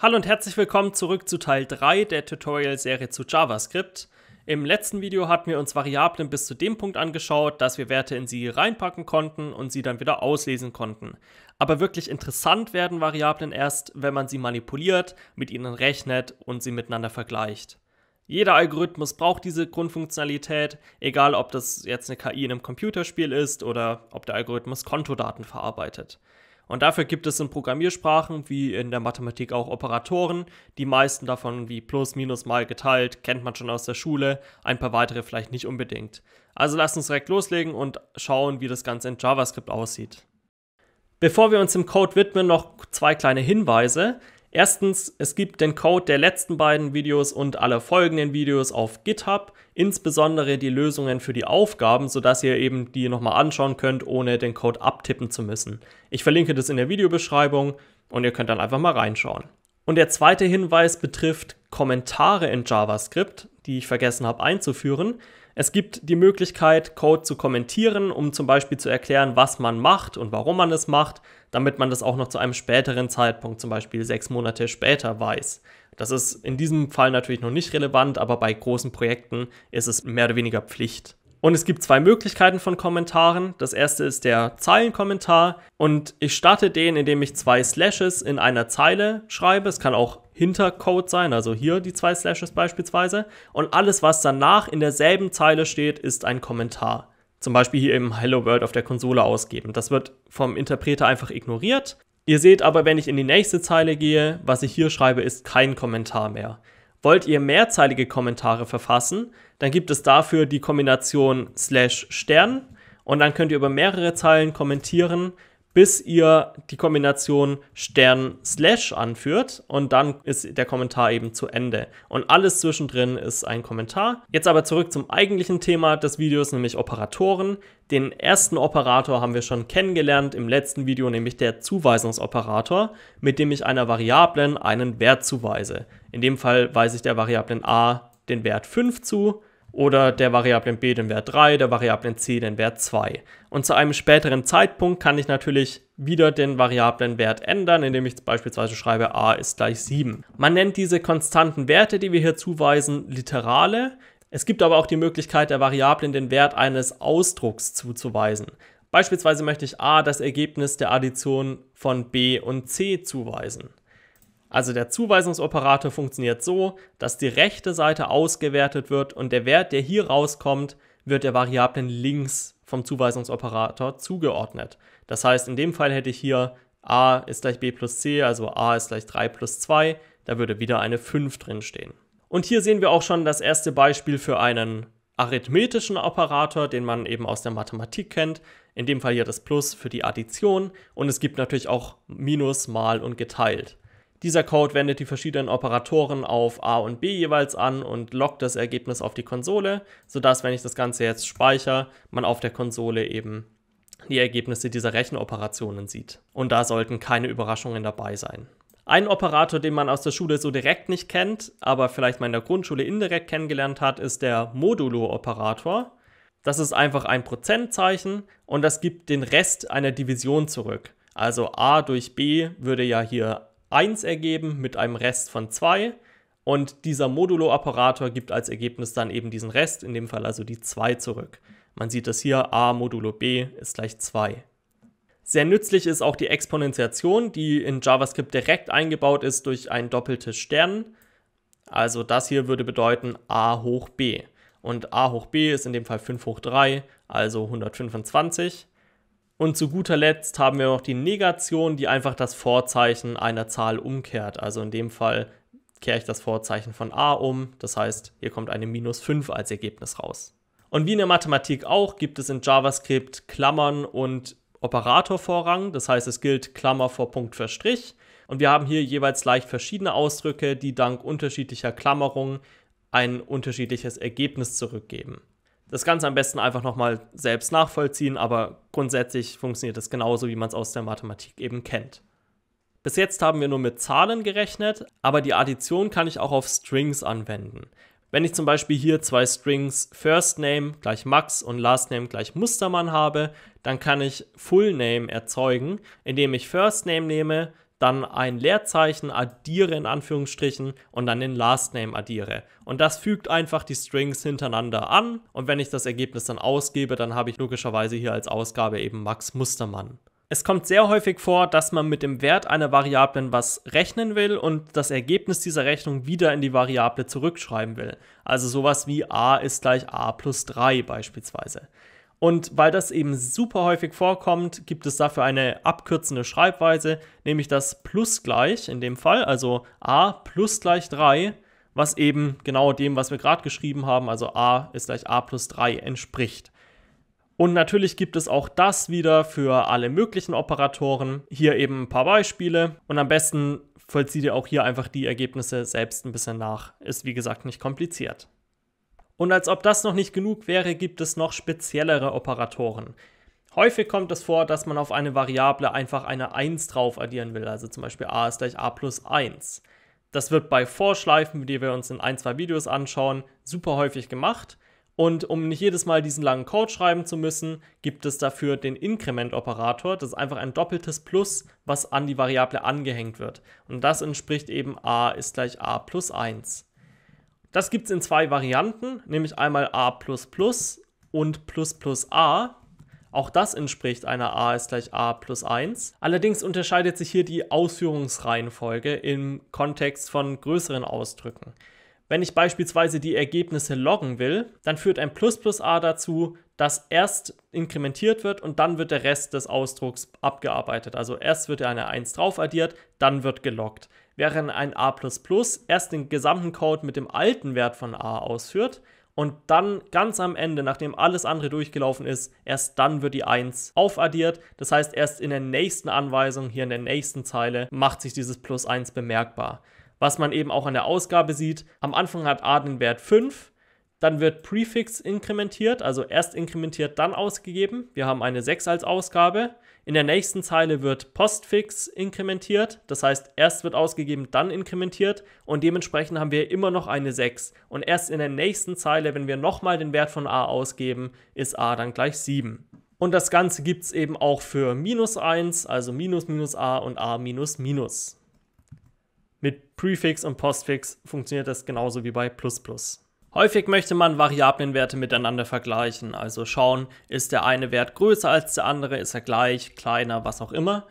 Hallo und herzlich willkommen zurück zu Teil 3 der Tutorial-Serie zu JavaScript. Im letzten Video hatten wir uns Variablen bis zu dem Punkt angeschaut, dass wir Werte in sie reinpacken konnten und sie dann wieder auslesen konnten. Aber wirklich interessant werden Variablen erst, wenn man sie manipuliert, mit ihnen rechnet und sie miteinander vergleicht. Jeder Algorithmus braucht diese Grundfunktionalität, egal ob das jetzt eine KI in einem Computerspiel ist oder ob der Algorithmus Kontodaten verarbeitet. Und dafür gibt es in Programmiersprachen wie in der Mathematik auch Operatoren. Die meisten davon wie plus, minus, mal geteilt, kennt man schon aus der Schule, ein paar weitere vielleicht nicht unbedingt. Also lasst uns direkt loslegen und schauen, wie das Ganze in JavaScript aussieht. Bevor wir uns dem Code widmen, noch zwei kleine Hinweise. Erstens, es gibt den Code der letzten beiden Videos und aller folgenden Videos auf GitHub, insbesondere die Lösungen für die Aufgaben, sodass ihr eben die nochmal anschauen könnt, ohne den Code abtippen zu müssen. Ich verlinke das in der Videobeschreibung und ihr könnt dann einfach mal reinschauen. Und der zweite Hinweis betrifft Kommentare in JavaScript, die ich vergessen habe einzuführen. Es gibt die Möglichkeit, Code zu kommentieren, um zum Beispiel zu erklären, was man macht und warum man es macht, damit man das auch noch zu einem späteren Zeitpunkt, zum Beispiel sechs Monate später, weiß. Das ist in diesem Fall natürlich noch nicht relevant, aber bei großen Projekten ist es mehr oder weniger Pflicht. Und es gibt zwei Möglichkeiten von Kommentaren. Das erste ist der Zeilenkommentar und ich starte den, indem ich zwei Slashes in einer Zeile schreibe. Es kann auch hinter Code sein, also hier die zwei Slashes beispielsweise. Und alles, was danach in derselben Zeile steht, ist ein Kommentar. Zum Beispiel hier eben Hello World auf der Konsole ausgeben. Das wird vom Interpreter einfach ignoriert. Ihr seht aber, wenn ich in die nächste Zeile gehe, was ich hier schreibe, ist kein Kommentar mehr. Wollt ihr mehrzeilige Kommentare verfassen, dann gibt es dafür die Kombination slash Stern und dann könnt ihr über mehrere Zeilen kommentieren bis ihr die Kombination Stern slash anführt und dann ist der Kommentar eben zu Ende. Und alles zwischendrin ist ein Kommentar. Jetzt aber zurück zum eigentlichen Thema des Videos, nämlich Operatoren. Den ersten Operator haben wir schon kennengelernt im letzten Video, nämlich der Zuweisungsoperator, mit dem ich einer Variablen einen Wert zuweise. In dem Fall weise ich der Variablen a den Wert 5 zu oder der Variablen b den Wert 3, der Variablen c den Wert 2. Und zu einem späteren Zeitpunkt kann ich natürlich wieder den Variablenwert ändern, indem ich beispielsweise schreibe a ist gleich 7. Man nennt diese konstanten Werte, die wir hier zuweisen, Literale. Es gibt aber auch die Möglichkeit der Variablen den Wert eines Ausdrucks zuzuweisen. Beispielsweise möchte ich a das Ergebnis der Addition von b und c zuweisen. Also der Zuweisungsoperator funktioniert so, dass die rechte Seite ausgewertet wird und der Wert, der hier rauskommt, wird der Variablen links vom Zuweisungsoperator zugeordnet. Das heißt, in dem Fall hätte ich hier a ist gleich b plus c, also a ist gleich 3 plus 2, da würde wieder eine 5 drinstehen. Und hier sehen wir auch schon das erste Beispiel für einen arithmetischen Operator, den man eben aus der Mathematik kennt. In dem Fall hier das Plus für die Addition und es gibt natürlich auch Minus, Mal und Geteilt. Dieser Code wendet die verschiedenen Operatoren auf A und B jeweils an und lockt das Ergebnis auf die Konsole, sodass, wenn ich das Ganze jetzt speichere, man auf der Konsole eben die Ergebnisse dieser Rechenoperationen sieht. Und da sollten keine Überraschungen dabei sein. Ein Operator, den man aus der Schule so direkt nicht kennt, aber vielleicht mal in der Grundschule indirekt kennengelernt hat, ist der Modulo-Operator. Das ist einfach ein Prozentzeichen und das gibt den Rest einer Division zurück. Also a durch b würde ja hier 1 ergeben mit einem Rest von 2. Und dieser Modulo-Operator gibt als Ergebnis dann eben diesen Rest, in dem Fall also die 2 zurück. Man sieht das hier, a modulo b ist gleich 2. Sehr nützlich ist auch die Exponentiation, die in JavaScript direkt eingebaut ist durch ein doppeltes Stern. Also das hier würde bedeuten a hoch b. Und a hoch b ist in dem Fall 5 hoch 3, also 125. Und zu guter Letzt haben wir noch die Negation, die einfach das Vorzeichen einer Zahl umkehrt. Also in dem Fall kehre ich das Vorzeichen von a um. Das heißt, hier kommt eine minus 5 als Ergebnis raus. Und wie in der Mathematik auch, gibt es in JavaScript Klammern und Operatorvorrang. Das heißt, es gilt Klammer vor Punkt für Strich. Und wir haben hier jeweils leicht verschiedene Ausdrücke, die dank unterschiedlicher Klammerungen ein unterschiedliches Ergebnis zurückgeben. Das Ganze am besten einfach nochmal selbst nachvollziehen, aber grundsätzlich funktioniert es genauso, wie man es aus der Mathematik eben kennt. Bis jetzt haben wir nur mit Zahlen gerechnet, aber die Addition kann ich auch auf Strings anwenden. Wenn ich zum Beispiel hier zwei Strings FirstName gleich Max und LastName gleich Mustermann habe, dann kann ich FullName erzeugen, indem ich FirstName nehme, dann ein Leerzeichen addiere in Anführungsstrichen und dann den Lastname addiere. Und das fügt einfach die Strings hintereinander an und wenn ich das Ergebnis dann ausgebe, dann habe ich logischerweise hier als Ausgabe eben Max Mustermann. Es kommt sehr häufig vor, dass man mit dem Wert einer Variablen was rechnen will und das Ergebnis dieser Rechnung wieder in die Variable zurückschreiben will. Also sowas wie a ist gleich a plus 3 beispielsweise. Und weil das eben super häufig vorkommt, gibt es dafür eine abkürzende Schreibweise, nämlich das Plus gleich in dem Fall, also a plus gleich 3, was eben genau dem, was wir gerade geschrieben haben, also a ist gleich a plus 3 entspricht. Und natürlich gibt es auch das wieder für alle möglichen Operatoren. Hier eben ein paar Beispiele und am besten vollzieht ihr auch hier einfach die Ergebnisse selbst ein bisschen nach. Ist wie gesagt nicht kompliziert. Und als ob das noch nicht genug wäre, gibt es noch speziellere Operatoren. Häufig kommt es vor, dass man auf eine Variable einfach eine 1 drauf addieren will, also zum Beispiel a ist gleich a plus 1. Das wird bei Vorschleifen, die wir uns in ein, zwei Videos anschauen, super häufig gemacht. Und um nicht jedes Mal diesen langen Code schreiben zu müssen, gibt es dafür den Inkrementoperator. Das ist einfach ein doppeltes Plus, was an die Variable angehängt wird. Und das entspricht eben a ist gleich a plus 1. Das gibt es in zwei Varianten, nämlich einmal a und a. Auch das entspricht einer a ist gleich a plus 1. Allerdings unterscheidet sich hier die Ausführungsreihenfolge im Kontext von größeren Ausdrücken. Wenn ich beispielsweise die Ergebnisse loggen will, dann führt ein plus plus a dazu, dass erst inkrementiert wird und dann wird der Rest des Ausdrucks abgearbeitet. Also erst wird eine 1 drauf addiert, dann wird geloggt während ein A erst den gesamten Code mit dem alten Wert von A ausführt und dann ganz am Ende, nachdem alles andere durchgelaufen ist, erst dann wird die 1 aufaddiert. Das heißt, erst in der nächsten Anweisung, hier in der nächsten Zeile, macht sich dieses Plus 1 bemerkbar. Was man eben auch an der Ausgabe sieht, am Anfang hat A den Wert 5, dann wird Prefix inkrementiert, also erst inkrementiert, dann ausgegeben. Wir haben eine 6 als Ausgabe in der nächsten Zeile wird Postfix inkrementiert, das heißt erst wird ausgegeben, dann inkrementiert und dementsprechend haben wir immer noch eine 6 und erst in der nächsten Zeile, wenn wir nochmal den Wert von a ausgeben, ist a dann gleich 7. Und das Ganze gibt es eben auch für minus 1, also minus minus a und a minus minus. Mit Prefix und Postfix funktioniert das genauso wie bei plus plus. Häufig möchte man Variablenwerte miteinander vergleichen, also schauen, ist der eine Wert größer als der andere, ist er gleich, kleiner, was auch immer.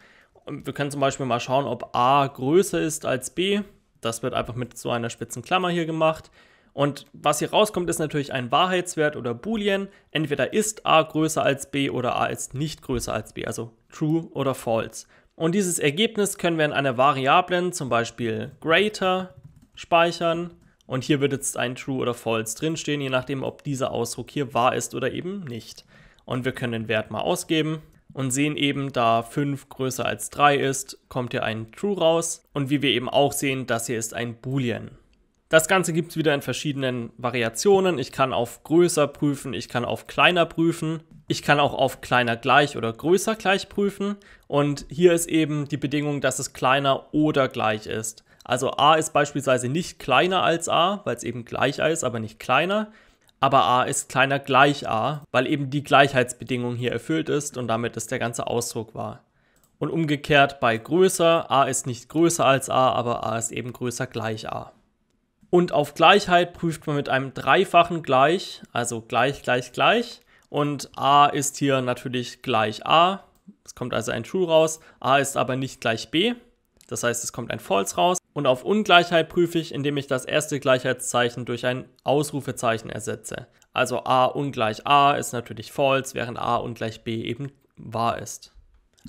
Wir können zum Beispiel mal schauen, ob a größer ist als b. Das wird einfach mit so einer spitzen Klammer hier gemacht. Und was hier rauskommt, ist natürlich ein Wahrheitswert oder Boolean. Entweder ist a größer als b oder a ist nicht größer als b, also true oder false. Und dieses Ergebnis können wir in einer Variablen, zum Beispiel greater, speichern und hier wird jetzt ein True oder False drinstehen, je nachdem, ob dieser Ausdruck hier wahr ist oder eben nicht. Und wir können den Wert mal ausgeben und sehen eben, da 5 größer als 3 ist, kommt hier ein True raus. Und wie wir eben auch sehen, das hier ist ein Boolean. Das Ganze gibt es wieder in verschiedenen Variationen. Ich kann auf größer prüfen, ich kann auf kleiner prüfen, ich kann auch auf kleiner gleich oder größer gleich prüfen. Und hier ist eben die Bedingung, dass es kleiner oder gleich ist. Also a ist beispielsweise nicht kleiner als a, weil es eben gleich a ist, aber nicht kleiner. Aber a ist kleiner gleich a, weil eben die Gleichheitsbedingung hier erfüllt ist und damit ist der ganze Ausdruck wahr. Und umgekehrt bei größer, a ist nicht größer als a, aber a ist eben größer gleich a. Und auf Gleichheit prüft man mit einem dreifachen Gleich, also gleich, gleich, gleich. Und a ist hier natürlich gleich a. Es kommt also ein True raus. a ist aber nicht gleich b. Das heißt, es kommt ein False raus. Und auf Ungleichheit prüfe ich, indem ich das erste Gleichheitszeichen durch ein Ausrufezeichen ersetze. Also a ungleich a ist natürlich false, während a ungleich b eben wahr ist.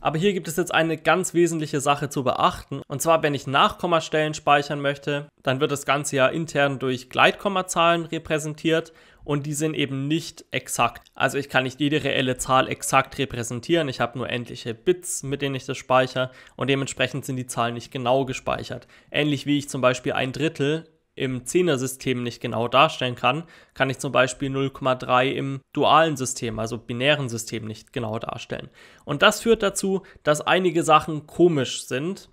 Aber hier gibt es jetzt eine ganz wesentliche Sache zu beachten. Und zwar, wenn ich Nachkommastellen speichern möchte, dann wird das Ganze ja intern durch Gleitkommazahlen repräsentiert und die sind eben nicht exakt. Also ich kann nicht jede reelle Zahl exakt repräsentieren. Ich habe nur endliche Bits, mit denen ich das speichere und dementsprechend sind die Zahlen nicht genau gespeichert. Ähnlich wie ich zum Beispiel ein Drittel im Zehner-System nicht genau darstellen kann, kann ich zum Beispiel 0,3 im dualen System, also binären System, nicht genau darstellen. Und das führt dazu, dass einige Sachen komisch sind.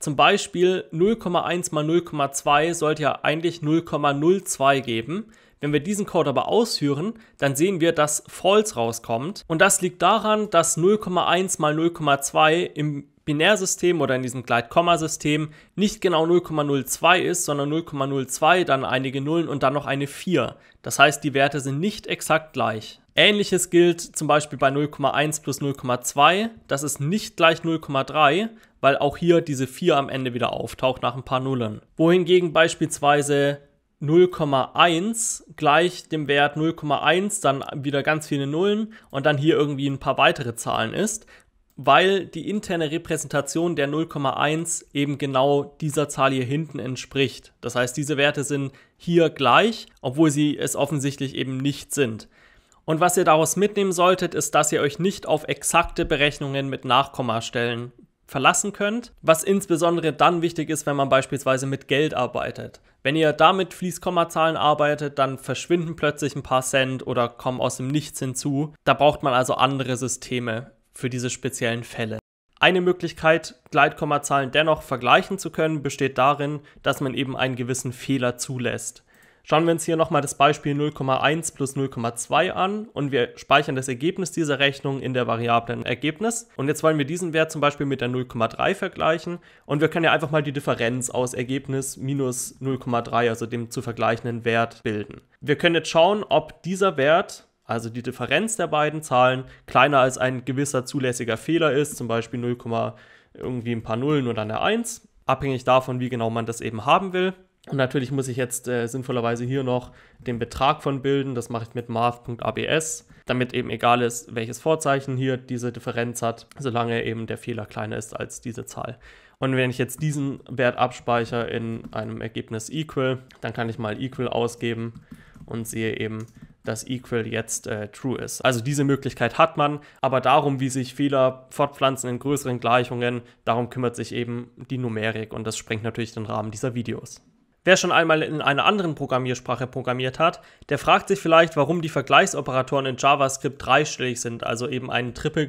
Zum Beispiel 0,1 mal 0,2 sollte ja eigentlich 0,02 geben. Wenn wir diesen Code aber ausführen, dann sehen wir, dass false rauskommt. Und das liegt daran, dass 0,1 mal 0,2 im Binärsystem oder in diesem Gleitkomma-System nicht genau 0,02 ist, sondern 0,02, dann einige Nullen und dann noch eine 4. Das heißt, die Werte sind nicht exakt gleich. Ähnliches gilt zum Beispiel bei 0,1 plus 0,2. Das ist nicht gleich 0,3, weil auch hier diese 4 am Ende wieder auftaucht nach ein paar Nullen. Wohingegen beispielsweise 0,1 gleich dem Wert 0,1, dann wieder ganz viele Nullen und dann hier irgendwie ein paar weitere Zahlen ist, weil die interne Repräsentation der 0,1 eben genau dieser Zahl hier hinten entspricht. Das heißt, diese Werte sind hier gleich, obwohl sie es offensichtlich eben nicht sind. Und was ihr daraus mitnehmen solltet, ist, dass ihr euch nicht auf exakte Berechnungen mit Nachkommastellen verlassen könnt, was insbesondere dann wichtig ist, wenn man beispielsweise mit Geld arbeitet. Wenn ihr damit Fließkommazahlen arbeitet, dann verschwinden plötzlich ein paar Cent oder kommen aus dem Nichts hinzu. Da braucht man also andere Systeme für diese speziellen Fälle. Eine Möglichkeit, Gleitkommazahlen dennoch vergleichen zu können, besteht darin, dass man eben einen gewissen Fehler zulässt. Schauen wir uns hier nochmal das Beispiel 0,1 plus 0,2 an und wir speichern das Ergebnis dieser Rechnung in der Variablen Ergebnis. Und jetzt wollen wir diesen Wert zum Beispiel mit der 0,3 vergleichen und wir können ja einfach mal die Differenz aus Ergebnis minus 0,3, also dem zu vergleichenden Wert, bilden. Wir können jetzt schauen, ob dieser Wert also die Differenz der beiden Zahlen kleiner als ein gewisser zulässiger Fehler ist, zum Beispiel 0, irgendwie ein paar Nullen oder eine 1, abhängig davon, wie genau man das eben haben will. Und natürlich muss ich jetzt äh, sinnvollerweise hier noch den Betrag von bilden. Das mache ich mit math.abs, damit eben egal ist, welches Vorzeichen hier diese Differenz hat, solange eben der Fehler kleiner ist als diese Zahl. Und wenn ich jetzt diesen Wert abspeichere in einem Ergebnis equal, dann kann ich mal equal ausgeben und sehe eben, dass equal jetzt äh, true ist. Also diese Möglichkeit hat man, aber darum, wie sich Fehler fortpflanzen in größeren Gleichungen, darum kümmert sich eben die Numerik und das sprengt natürlich den Rahmen dieser Videos. Wer schon einmal in einer anderen Programmiersprache programmiert hat, der fragt sich vielleicht, warum die Vergleichsoperatoren in JavaScript dreistellig sind, also eben ein triple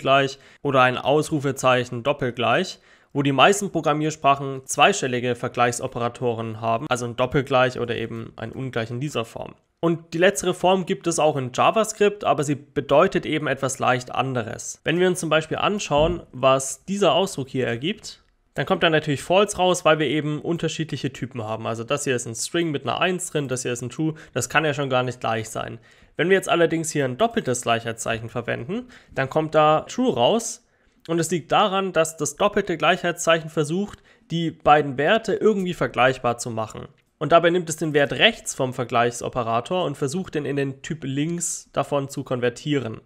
oder ein Ausrufezeichen Doppelgleich, wo die meisten Programmiersprachen zweistellige Vergleichsoperatoren haben, also ein Doppelgleich oder eben ein Ungleich in dieser Form. Und die letztere Form gibt es auch in JavaScript, aber sie bedeutet eben etwas leicht anderes. Wenn wir uns zum Beispiel anschauen, was dieser Ausdruck hier ergibt, dann kommt dann natürlich false raus, weil wir eben unterschiedliche Typen haben. Also das hier ist ein String mit einer 1 drin, das hier ist ein True, das kann ja schon gar nicht gleich sein. Wenn wir jetzt allerdings hier ein doppeltes Gleichheitszeichen verwenden, dann kommt da True raus und es liegt daran, dass das doppelte Gleichheitszeichen versucht, die beiden Werte irgendwie vergleichbar zu machen. Und dabei nimmt es den Wert rechts vom Vergleichsoperator und versucht den in den Typ links davon zu konvertieren.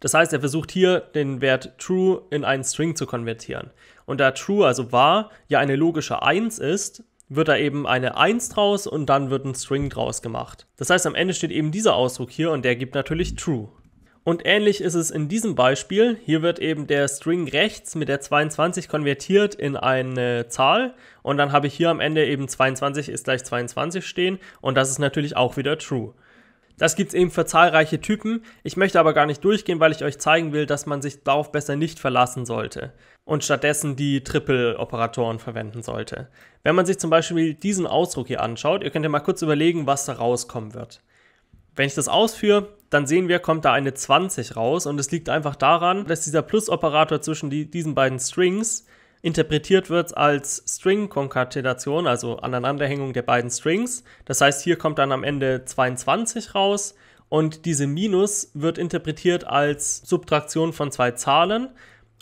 Das heißt, er versucht hier den Wert true in einen String zu konvertieren. Und da true, also wahr, ja eine logische 1 ist, wird da eben eine 1 draus und dann wird ein String draus gemacht. Das heißt, am Ende steht eben dieser Ausdruck hier und der gibt natürlich true. Und ähnlich ist es in diesem Beispiel. Hier wird eben der String rechts mit der 22 konvertiert in eine Zahl und dann habe ich hier am Ende eben 22 ist gleich 22 stehen und das ist natürlich auch wieder true. Das gibt's eben für zahlreiche Typen. Ich möchte aber gar nicht durchgehen, weil ich euch zeigen will, dass man sich darauf besser nicht verlassen sollte und stattdessen die Triple-Operatoren verwenden sollte. Wenn man sich zum Beispiel diesen Ausdruck hier anschaut, ihr könnt ja mal kurz überlegen, was da rauskommen wird. Wenn ich das ausführe, dann sehen wir, kommt da eine 20 raus und es liegt einfach daran, dass dieser Plus-Operator zwischen die, diesen beiden Strings interpretiert wird als String-Konkatenation, also Aneinanderhängung der beiden Strings. Das heißt, hier kommt dann am Ende 22 raus und diese Minus wird interpretiert als Subtraktion von zwei Zahlen.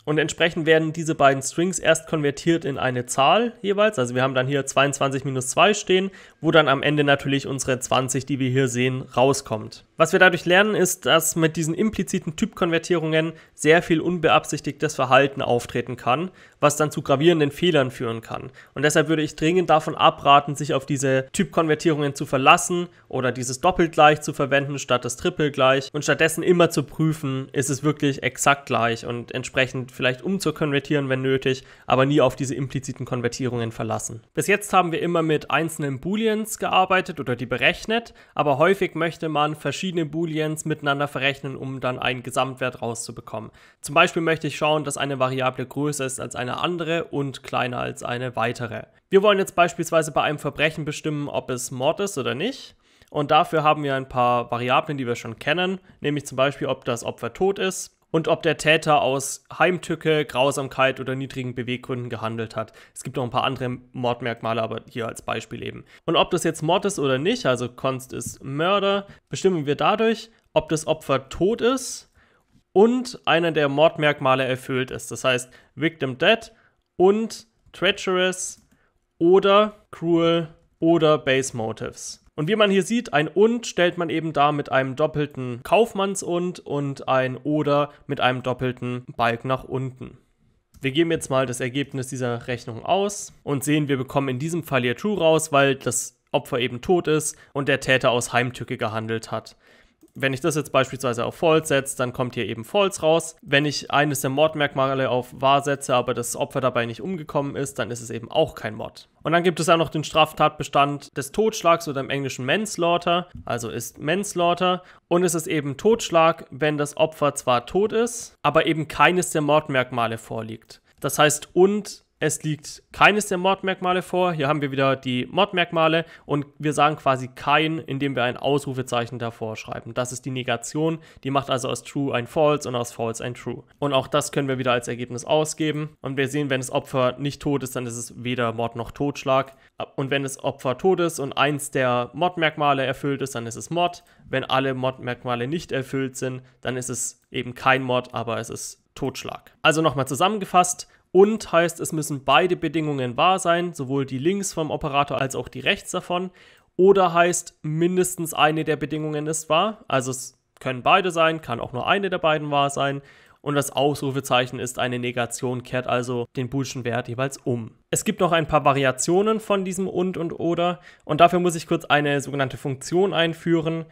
Und entsprechend werden diese beiden Strings erst konvertiert in eine Zahl jeweils. Also wir haben dann hier 22 minus 2 stehen, wo dann am Ende natürlich unsere 20, die wir hier sehen, rauskommt. Was wir dadurch lernen, ist, dass mit diesen impliziten Typkonvertierungen sehr viel unbeabsichtigtes Verhalten auftreten kann, was dann zu gravierenden Fehlern führen kann. Und deshalb würde ich dringend davon abraten, sich auf diese Typkonvertierungen zu verlassen oder dieses Doppelgleich zu verwenden statt das Trippelgleich und stattdessen immer zu prüfen, ist es wirklich exakt gleich und entsprechend vielleicht umzukonvertieren, wenn nötig, aber nie auf diese impliziten Konvertierungen verlassen. Bis jetzt haben wir immer mit einzelnen Booleans gearbeitet oder die berechnet, aber häufig möchte man verschiedene verschiedene Booleans miteinander verrechnen, um dann einen Gesamtwert rauszubekommen. Zum Beispiel möchte ich schauen, dass eine Variable größer ist als eine andere und kleiner als eine weitere. Wir wollen jetzt beispielsweise bei einem Verbrechen bestimmen, ob es Mord ist oder nicht. Und dafür haben wir ein paar Variablen, die wir schon kennen, nämlich zum Beispiel, ob das Opfer tot ist, und ob der Täter aus Heimtücke, Grausamkeit oder niedrigen Beweggründen gehandelt hat. Es gibt noch ein paar andere Mordmerkmale, aber hier als Beispiel eben. Und ob das jetzt Mord ist oder nicht, also Konst ist Mörder, bestimmen wir dadurch, ob das Opfer tot ist und einer der Mordmerkmale erfüllt ist. Das heißt, Victim Dead und Treacherous oder Cruel oder Base Motives. Und wie man hier sieht, ein und stellt man eben da mit einem doppelten Kaufmanns und und ein oder mit einem doppelten Balken nach unten. Wir geben jetzt mal das Ergebnis dieser Rechnung aus und sehen, wir bekommen in diesem Fall hier True raus, weil das Opfer eben tot ist und der Täter aus Heimtücke gehandelt hat wenn ich das jetzt beispielsweise auf False setze, dann kommt hier eben False raus. Wenn ich eines der Mordmerkmale auf wahr setze, aber das Opfer dabei nicht umgekommen ist, dann ist es eben auch kein Mord. Und dann gibt es ja noch den Straftatbestand des Totschlags oder im Englischen Manslaughter, also ist Manslaughter. Und es ist eben Totschlag, wenn das Opfer zwar tot ist, aber eben keines der Mordmerkmale vorliegt. Das heißt, und es liegt keines der Mordmerkmale vor. Hier haben wir wieder die Mordmerkmale und wir sagen quasi kein, indem wir ein Ausrufezeichen davor schreiben. Das ist die Negation. Die macht also aus true ein false und aus false ein true. Und auch das können wir wieder als Ergebnis ausgeben. Und wir sehen, wenn das Opfer nicht tot ist, dann ist es weder Mord noch Totschlag. Und wenn das Opfer tot ist und eins der Mordmerkmale erfüllt ist, dann ist es Mord. Wenn alle Mordmerkmale nicht erfüllt sind, dann ist es eben kein Mord, aber es ist Totschlag. Also nochmal zusammengefasst, und heißt, es müssen beide Bedingungen wahr sein, sowohl die links vom Operator als auch die rechts davon. Oder heißt, mindestens eine der Bedingungen ist wahr. Also es können beide sein, kann auch nur eine der beiden wahr sein. Und das Ausrufezeichen ist eine Negation, kehrt also den boolschen Wert jeweils um. Es gibt noch ein paar Variationen von diesem und und oder und dafür muss ich kurz eine sogenannte Funktion einführen,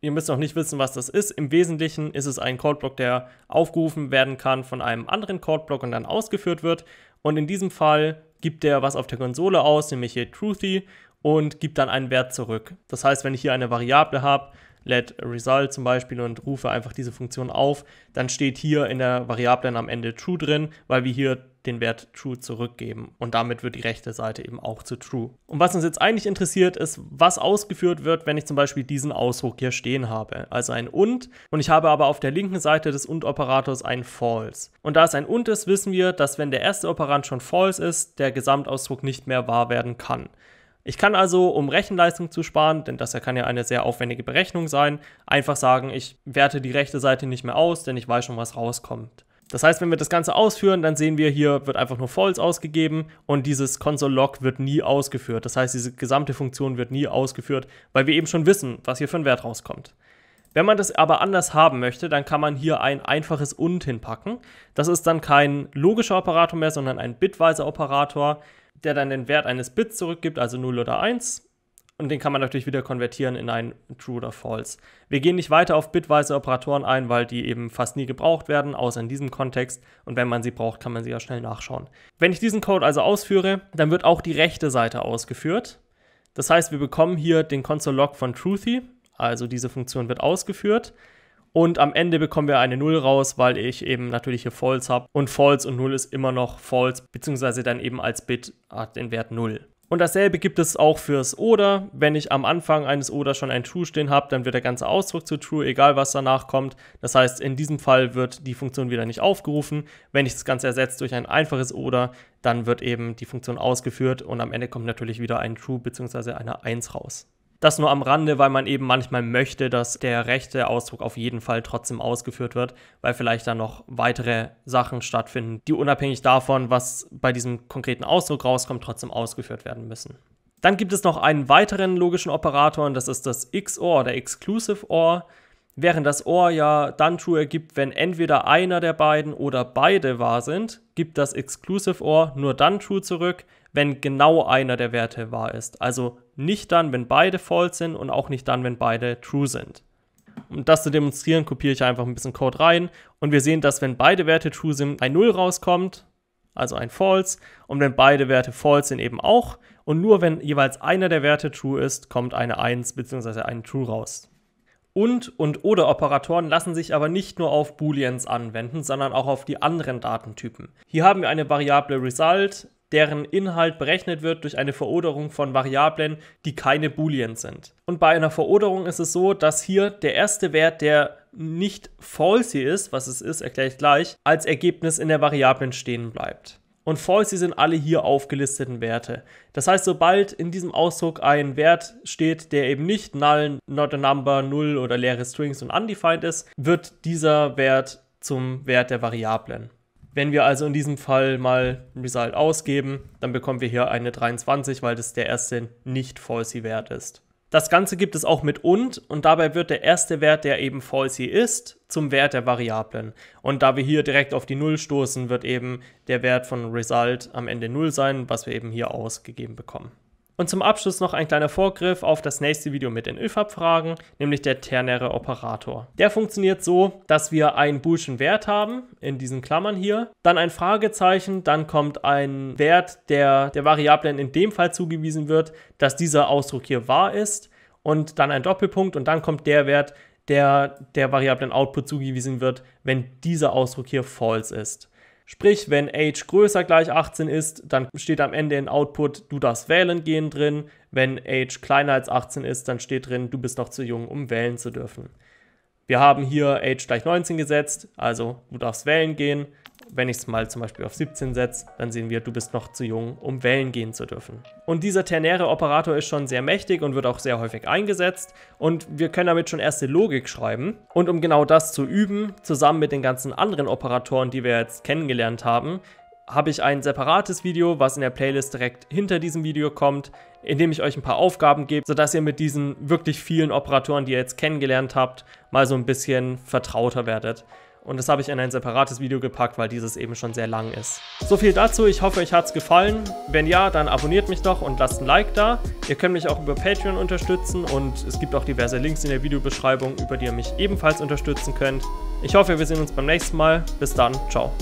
ihr müsst noch nicht wissen, was das ist. Im Wesentlichen ist es ein Codeblock, der aufgerufen werden kann von einem anderen Codeblock und dann ausgeführt wird. Und in diesem Fall gibt der was auf der Konsole aus, nämlich hier truthy und gibt dann einen Wert zurück. Das heißt, wenn ich hier eine Variable habe, let result zum Beispiel und rufe einfach diese Funktion auf, dann steht hier in der Variable dann am Ende true drin, weil wir hier den Wert True zurückgeben. Und damit wird die rechte Seite eben auch zu True. Und was uns jetzt eigentlich interessiert, ist, was ausgeführt wird, wenn ich zum Beispiel diesen Ausdruck hier stehen habe. Also ein und und ich habe aber auf der linken Seite des und-Operators ein false. Und da es ein und ist, wissen wir, dass wenn der erste Operand schon false ist, der Gesamtausdruck nicht mehr wahr werden kann. Ich kann also, um Rechenleistung zu sparen, denn das kann ja eine sehr aufwendige Berechnung sein, einfach sagen, ich werte die rechte Seite nicht mehr aus, denn ich weiß schon, was rauskommt. Das heißt, wenn wir das Ganze ausführen, dann sehen wir hier, wird einfach nur false ausgegeben und dieses console.log wird nie ausgeführt. Das heißt, diese gesamte Funktion wird nie ausgeführt, weil wir eben schon wissen, was hier für ein Wert rauskommt. Wenn man das aber anders haben möchte, dann kann man hier ein einfaches und hinpacken. Das ist dann kein logischer Operator mehr, sondern ein bitweiser Operator, der dann den Wert eines Bits zurückgibt, also 0 oder 1 und den kann man natürlich wieder konvertieren in ein True oder False. Wir gehen nicht weiter auf bitweise Operatoren ein, weil die eben fast nie gebraucht werden, außer in diesem Kontext. Und wenn man sie braucht, kann man sie ja schnell nachschauen. Wenn ich diesen Code also ausführe, dann wird auch die rechte Seite ausgeführt. Das heißt, wir bekommen hier den Console-Log von Truthy, also diese Funktion wird ausgeführt. Und am Ende bekommen wir eine 0 raus, weil ich eben natürlich hier false habe. Und false und 0 ist immer noch false, beziehungsweise dann eben als Bit hat den Wert 0. Und dasselbe gibt es auch fürs Oder. Wenn ich am Anfang eines Oder schon ein True stehen habe, dann wird der ganze Ausdruck zu True, egal was danach kommt. Das heißt, in diesem Fall wird die Funktion wieder nicht aufgerufen. Wenn ich das Ganze ersetze durch ein einfaches Oder, dann wird eben die Funktion ausgeführt und am Ende kommt natürlich wieder ein True bzw. eine 1 raus. Das nur am Rande, weil man eben manchmal möchte, dass der rechte Ausdruck auf jeden Fall trotzdem ausgeführt wird, weil vielleicht dann noch weitere Sachen stattfinden, die unabhängig davon, was bei diesem konkreten Ausdruck rauskommt, trotzdem ausgeführt werden müssen. Dann gibt es noch einen weiteren logischen Operator und das ist das XOR oder Exclusive OR. Während das OR ja dann True ergibt, wenn entweder einer der beiden oder beide wahr sind, gibt das Exclusive OR nur dann True zurück, wenn genau einer der Werte wahr ist. Also nicht dann, wenn beide false sind und auch nicht dann, wenn beide true sind. Um das zu demonstrieren, kopiere ich einfach ein bisschen Code rein und wir sehen, dass wenn beide Werte true sind, ein 0 rauskommt, also ein false und wenn beide Werte false sind eben auch und nur wenn jeweils einer der Werte true ist, kommt eine 1 bzw. ein true raus. Und und oder Operatoren lassen sich aber nicht nur auf Booleans anwenden, sondern auch auf die anderen Datentypen. Hier haben wir eine Variable result, deren Inhalt berechnet wird durch eine Veroderung von Variablen, die keine Boolean sind. Und bei einer Veroderung ist es so, dass hier der erste Wert, der nicht falsy ist, was es ist, erkläre ich gleich, als Ergebnis in der Variablen stehen bleibt. Und falsy sind alle hier aufgelisteten Werte. Das heißt, sobald in diesem Ausdruck ein Wert steht, der eben nicht null, not a number, null oder leere Strings und undefined ist, wird dieser Wert zum Wert der Variablen. Wenn wir also in diesem Fall mal Result ausgeben, dann bekommen wir hier eine 23, weil das der erste nicht falsy Wert ist. Das Ganze gibt es auch mit und und dabei wird der erste Wert, der eben falsy ist, zum Wert der Variablen. Und da wir hier direkt auf die 0 stoßen, wird eben der Wert von Result am Ende 0 sein, was wir eben hier ausgegeben bekommen. Und zum Abschluss noch ein kleiner Vorgriff auf das nächste Video mit den ÖFAP-Fragen, nämlich der ternäre Operator. Der funktioniert so, dass wir einen boolschen Wert haben, in diesen Klammern hier, dann ein Fragezeichen, dann kommt ein Wert, der der Variablen in dem Fall zugewiesen wird, dass dieser Ausdruck hier wahr ist und dann ein Doppelpunkt und dann kommt der Wert, der der Variablen Output zugewiesen wird, wenn dieser Ausdruck hier false ist. Sprich, wenn age größer gleich 18 ist, dann steht am Ende in Output, du darfst wählen gehen drin. Wenn age kleiner als 18 ist, dann steht drin, du bist noch zu jung, um wählen zu dürfen. Wir haben hier age gleich 19 gesetzt, also du darfst wählen gehen wenn ich es mal zum Beispiel auf 17 setze, dann sehen wir, du bist noch zu jung, um Wellen gehen zu dürfen. Und dieser ternäre Operator ist schon sehr mächtig und wird auch sehr häufig eingesetzt und wir können damit schon erste Logik schreiben. Und um genau das zu üben, zusammen mit den ganzen anderen Operatoren, die wir jetzt kennengelernt haben, habe ich ein separates Video, was in der Playlist direkt hinter diesem Video kommt, in dem ich euch ein paar Aufgaben gebe, sodass ihr mit diesen wirklich vielen Operatoren, die ihr jetzt kennengelernt habt, mal so ein bisschen vertrauter werdet und das habe ich in ein separates Video gepackt, weil dieses eben schon sehr lang ist. So viel dazu, ich hoffe euch hat es gefallen. Wenn ja, dann abonniert mich doch und lasst ein Like da. Ihr könnt mich auch über Patreon unterstützen und es gibt auch diverse Links in der Videobeschreibung, über die ihr mich ebenfalls unterstützen könnt. Ich hoffe, wir sehen uns beim nächsten Mal. Bis dann, ciao.